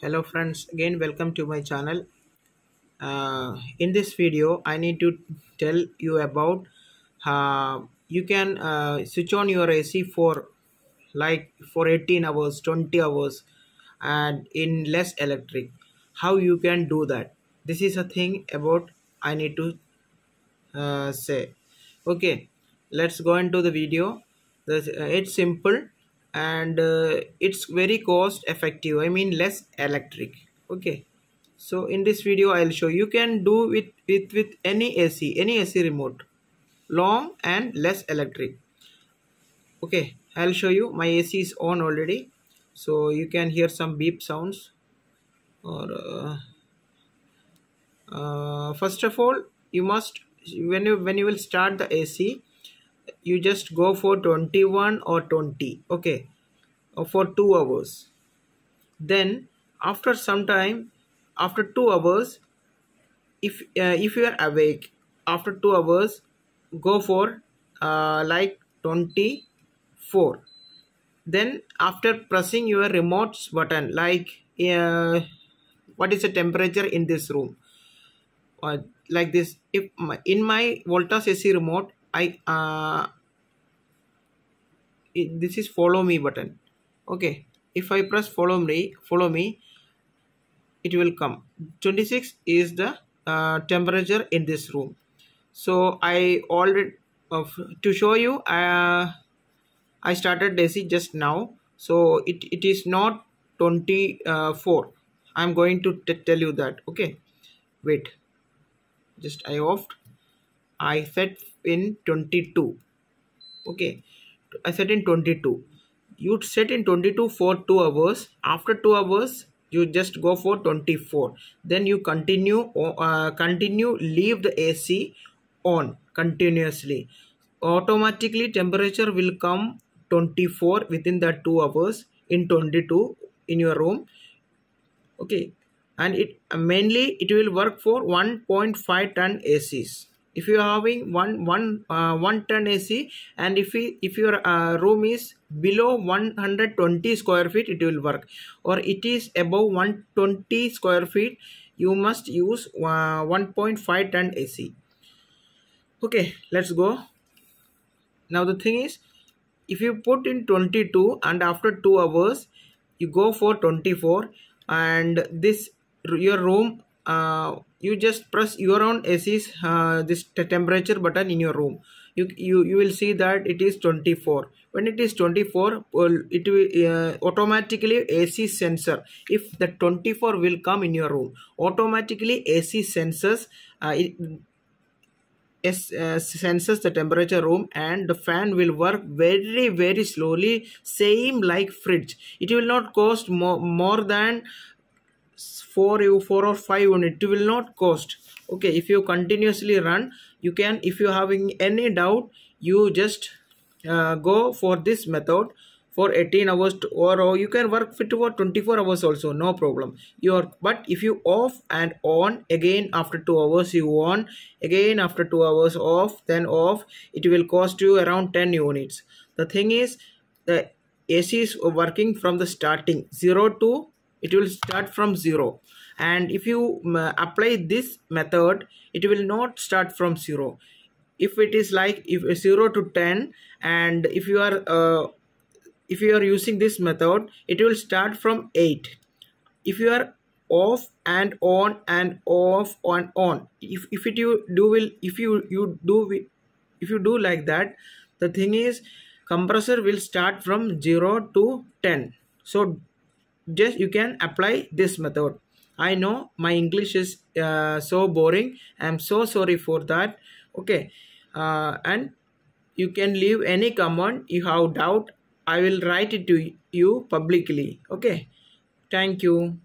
hello friends again welcome to my channel uh, in this video I need to tell you about uh, you can uh, switch on your AC for like for 18 hours 20 hours and in less electric how you can do that this is a thing about I need to uh, say okay let's go into the video uh, it's simple and uh, it's very cost effective i mean less electric okay so in this video i'll show you can do with with with any ac any ac remote long and less electric okay i'll show you my ac is on already so you can hear some beep sounds or uh, uh, first of all you must when you when you will start the ac you just go for 21 or 20 okay for two hours then after some time after two hours if uh, if you are awake after two hours go for uh, like 24 then after pressing your remote's button like uh, what is the temperature in this room uh, like this if my, in my voltas ac remote I uh, it, this is follow me button okay if I press follow me follow me it will come 26 is the uh, temperature in this room so I already of to show you uh, I started Daisy just now so it, it is not 24 I'm going to tell you that okay wait just I offed I set in 22 okay I set in 22 you set in 22 for 2 hours after 2 hours you just go for 24 then you continue uh, continue leave the AC on continuously automatically temperature will come 24 within that 2 hours in 22 in your room okay and it mainly it will work for 1.5 ton ACs if you are having one one uh, one ton AC and if we, if your uh, room is below 120 square feet it will work or it is above 120 square feet you must use uh, 1.5 ton AC okay let's go now the thing is if you put in 22 and after 2 hours you go for 24 and this your room uh, you just press your own AC uh, this temperature button in your room you, you you will see that it is 24 when it is 24 well, it will uh, automatically AC sensor if the 24 will come in your room automatically AC sensors uh, uh, senses the temperature room and the fan will work very very slowly same like fridge it will not cost more, more than 4 you 4 or 5 unit it will not cost okay if you continuously run you can if you having any doubt you just uh, go for this method for 18 hours to, or, or you can work for 24 hours also no problem you are but if you off and on again after 2 hours you on again after 2 hours off then off it will cost you around 10 units the thing is the AC is working from the starting 0 to it will start from 0 and if you mm, apply this method it will not start from 0 if it is like if uh, 0 to 10 and if you are uh, if you are using this method it will start from 8 if you are off and on and off and on if, if it you do will if you you do if you do like that the thing is compressor will start from 0 to 10 so just you can apply this method i know my english is uh, so boring i'm so sorry for that okay uh, and you can leave any comment you have doubt i will write it to you publicly okay thank you